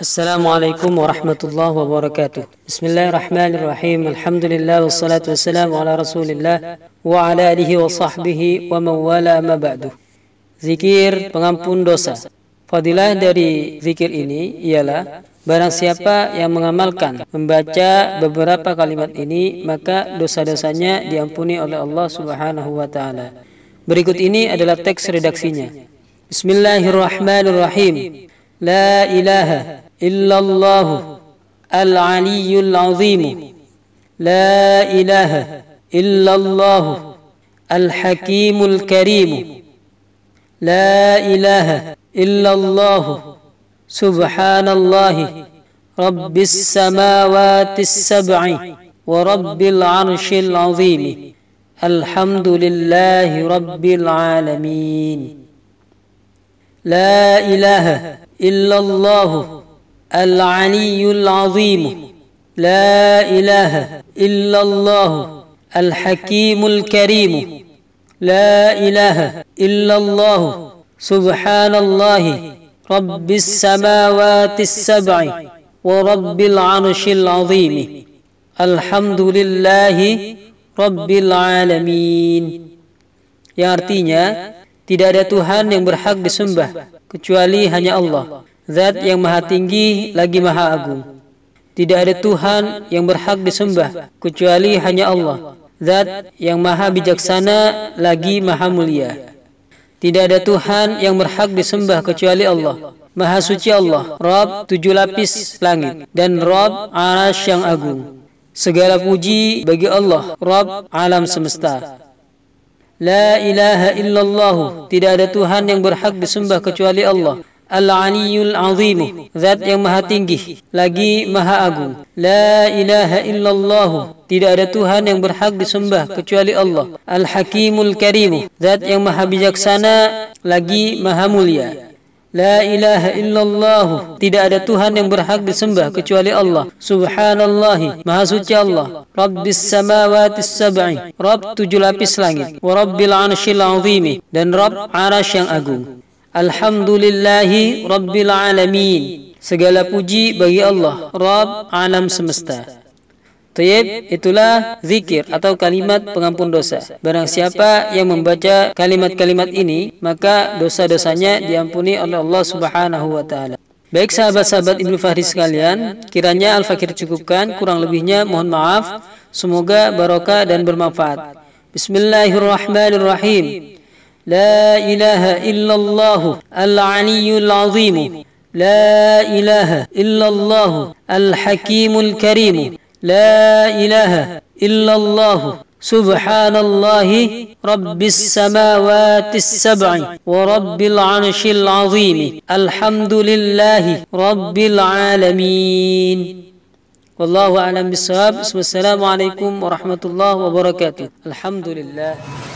Assalamualaikum warahmatullahi wabarakatuh. Bismillahirrahmanirrahim. Alhamdulillah wassalatu wassalamu ala Rasulillah wa ala alihi wa sahbihi wa man ma ba'du. Zikir pengampun dosa. Fadilah dari zikir ini ialah barang siapa yang mengamalkan membaca beberapa kalimat ini maka dosa-dosanya diampuni oleh Allah Subhanahu wa taala. Berikut ini adalah teks redaksinya. Bismillahirrahmanirrahim. La ilaha إلا الله العلي العظيم لا إله إلا الله الحكيم الكريم لا إله إلا الله سبحان الله رب السماوات السبع ورب العرش العظيم الحمد لله رب العالمين لا إله إلا الله العلي العظيم لا إله إلا الله الحكيم الكريم لا إله إلا الله سبحان الله رب السماوات السبع ورب العرش العظيم الحمد لله رب العالمين يا artinya tidak ada Tuhan yang berhak disembah kecuali hanya Allah Zat yang maha tinggi lagi maha agung. Tidak ada Tuhan yang berhak disembah kecuali hanya Allah. Zat yang maha bijaksana lagi maha mulia. Tidak ada Tuhan yang berhak disembah kecuali Allah. Maha suci Allah, Rob tujuh lapis langit dan Rob arash yang agung. Segala puji bagi Allah, Rob alam semesta. La ilaha illallah, tidak ada Tuhan yang berhak disembah kecuali Allah. Al-Aliyul Azim, Zat yang maha tinggi, lagi maha agung. La ilaha illallah, tidak ada Tuhan yang berhak disembah kecuali Allah. Al-Hakimul Karimu, Zat yang maha bijaksana, lagi maha mulia. La ilaha illallah, tidak ada Tuhan yang berhak disembah kecuali Allah. Subhanallah, Maha Suci Allah. Rabbis samawati sab'i, Rabb tujuh lapis langit, wa Rabbil arsyil azimi, dan Rabb arash yang agung. Alhamdulillahi Rabbil Alamin Segala puji bagi Allah Rabb alam semesta Tayyib itulah zikir atau kalimat pengampun dosa Barang siapa yang membaca kalimat-kalimat ini Maka dosa-dosanya diampuni oleh Allah subhanahu wa ta'ala Baik sahabat-sahabat Ibnu Fahri sekalian, kiranya Al-Fakir cukupkan, kurang lebihnya mohon maaf. Semoga barokah dan bermanfaat. Bismillahirrahmanirrahim. لا إله إلا الله العلي العظيم لا إله إلا الله الحكيم الكريم لا إله إلا الله سبحان الله رب السماوات السبع ورب العرش العظيم الحمد لله رب العالمين والله أعلم بالصواب والسلام عليكم ورحمة الله وبركاته الحمد لله